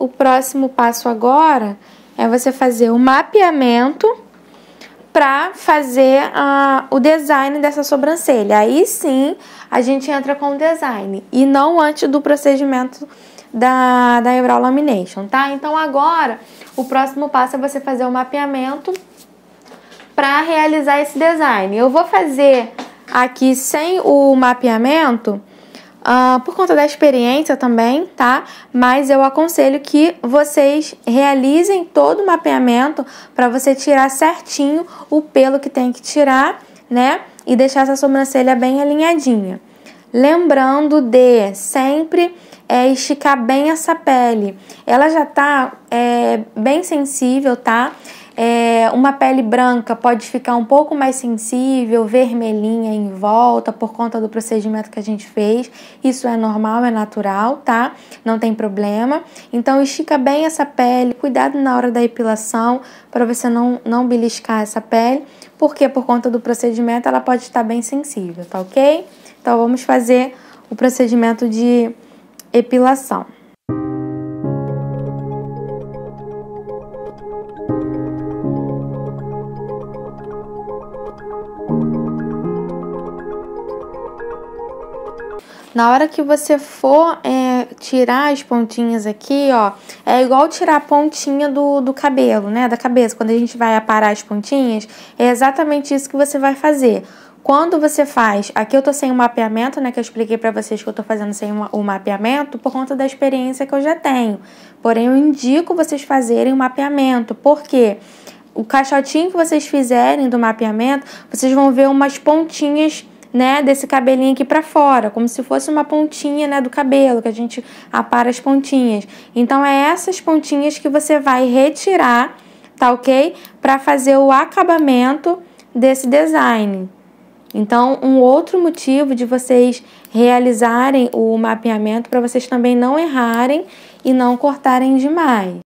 O próximo passo agora é você fazer o mapeamento para fazer uh, o design dessa sobrancelha. Aí sim a gente entra com o design e não antes do procedimento da, da eyebrow Lamination, tá? Então agora o próximo passo é você fazer o mapeamento para realizar esse design. Eu vou fazer aqui sem o mapeamento Uh, por conta da experiência também, tá? Mas eu aconselho que vocês realizem todo o mapeamento para você tirar certinho o pelo que tem que tirar, né? E deixar essa sobrancelha bem alinhadinha. Lembrando de sempre é, esticar bem essa pele. Ela já tá é, bem sensível, tá? É, uma pele branca pode ficar um pouco mais sensível, vermelhinha em volta, por conta do procedimento que a gente fez. Isso é normal, é natural, tá? Não tem problema. Então, estica bem essa pele, cuidado na hora da epilação, para você não, não beliscar essa pele, porque por conta do procedimento ela pode estar bem sensível, tá ok? Então, vamos fazer o procedimento de epilação. Na hora que você for é, tirar as pontinhas aqui, ó, é igual tirar a pontinha do, do cabelo, né, da cabeça. Quando a gente vai aparar as pontinhas, é exatamente isso que você vai fazer. Quando você faz, aqui eu tô sem o mapeamento, né, que eu expliquei para vocês que eu tô fazendo sem o mapeamento por conta da experiência que eu já tenho. Porém, eu indico vocês fazerem o mapeamento, porque o caixotinho que vocês fizerem do mapeamento, vocês vão ver umas pontinhas né, desse cabelinho aqui para fora, como se fosse uma pontinha, né, do cabelo, que a gente apara as pontinhas. Então é essas pontinhas que você vai retirar, tá OK? Para fazer o acabamento desse design. Então, um outro motivo de vocês realizarem o mapeamento para vocês também não errarem e não cortarem demais.